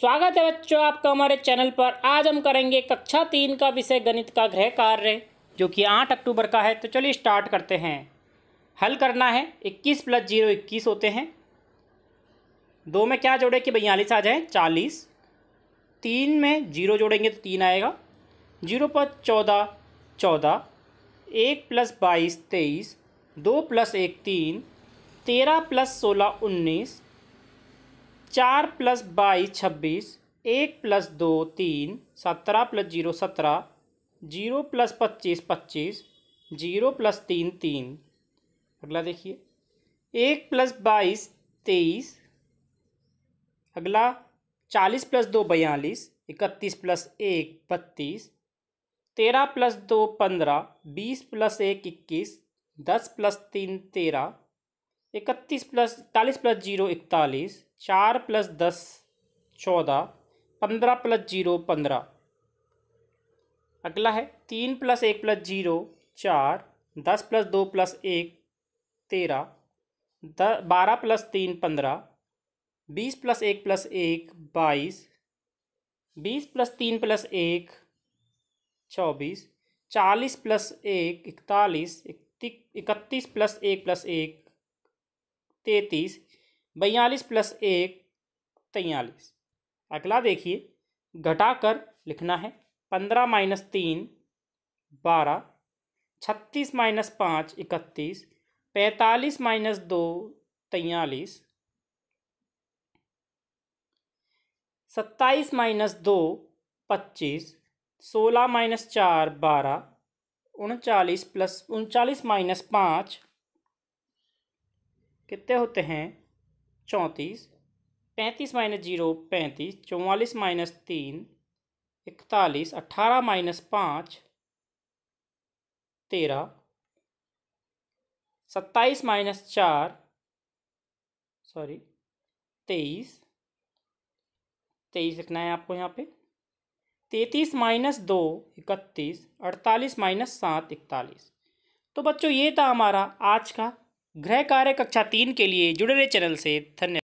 स्वागत है बच्चों आपका हमारे चैनल पर आज हम करेंगे कक्षा तीन का विषय गणित का गृह कार्य जो कि आठ अक्टूबर का है तो चलिए स्टार्ट करते हैं हल करना है इक्कीस प्लस जीरो इक्कीस होते हैं दो में क्या जोड़े कि बयालीस आ जाए चालीस तीन में जीरो जोड़ेंगे तो तीन आएगा जीरो पर चौदह चौदह एक प्लस बाईस तेईस दो प्लस एक तीन तेरह प्लस सोलह उन्नीस चार प्लस बाईस छब्बीस एक प्लस दो तीन सत्रह प्लस जीरो सत्रह जीरो प्लस पच्चीस पच्चीस जीरो प्लस तीन तीन अगला देखिए एक प्लस बाईस तेईस अगला चालीस प्लस दो बयालीस इकतीस प्लस एक बत्तीस तेरह प्लस दो पंद्रह बीस प्लस एक इक्कीस दस प्लस तीन तेरह इकतीस प्लस इकतालीस प्लस जीरो इकतालीस चार प्लस दस चौदह पंद्रह प्लस जीरो पंद्रह अगला है तीन प्लस एक प्लस जीरो चार दस प्लस दो प्लस एक तेरह द बारह प्लस तीन पंद्रह बीस प्लस एक प्लस एक बाईस बीस प्लस तीन प्लस एक चौबीस चालीस प्लस एक इकतालीस इकतीस प्लस एक प्लस एक तैतीस बयालीस प्लस एक तैयलीस अगला देखिए घटाकर लिखना है पंद्रह माइनस तीन बारह छत्तीस माइनस पाँच इकतीस पैंतालीस माइनस दो तैयलीस सत्ताईस माइनस दो पच्चीस सोलह माइनस चार बारह उनचालीस प्लस उनचालीस माइनस पाँच कितने होते हैं चौंतीस पैंतीस माइनस जीरो पैंतीस चौवालीस माइनस तीन इकतालीस अट्ठारह माइनस पाँच तेरह सत्ताईस माइनस चार सॉरी तेईस तेईस लिखना है आपको यहाँ पे तैतीस माइनस दो इकतीस अड़तालीस माइनस सात इकतालीस तो बच्चों ये था हमारा आज का गृह कार्य कक्षा तीन के लिए जुड़े रहे चैनल से धन्यवाद